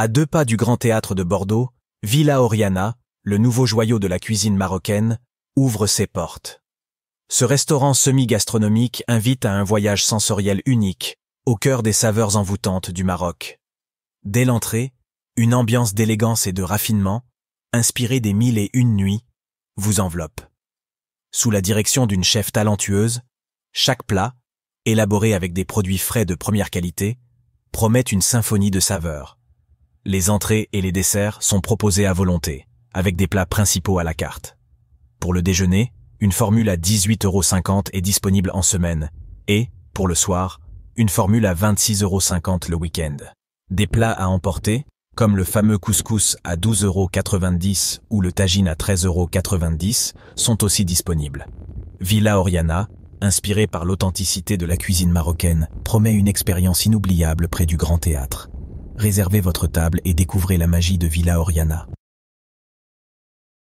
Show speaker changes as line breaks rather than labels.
à deux pas du Grand Théâtre de Bordeaux, Villa Oriana, le nouveau joyau de la cuisine marocaine, ouvre ses portes. Ce restaurant semi-gastronomique invite à un voyage sensoriel unique, au cœur des saveurs envoûtantes du Maroc. Dès l'entrée, une ambiance d'élégance et de raffinement, inspirée des mille et une nuits, vous enveloppe. Sous la direction d'une chef talentueuse, chaque plat, élaboré avec des produits frais de première qualité, promet une symphonie de saveurs les entrées et les desserts sont proposés à volonté, avec des plats principaux à la carte. Pour le déjeuner, une formule à 18,50€ est disponible en semaine, et, pour le soir, une formule à 26,50€ le week-end. Des plats à emporter, comme le fameux couscous à 12,90€ ou le tagine à €, sont aussi disponibles. Villa Oriana, inspirée par l'authenticité de la cuisine marocaine, promet une expérience inoubliable près du Grand Théâtre réservez votre table et découvrez la magie de Villa Oriana.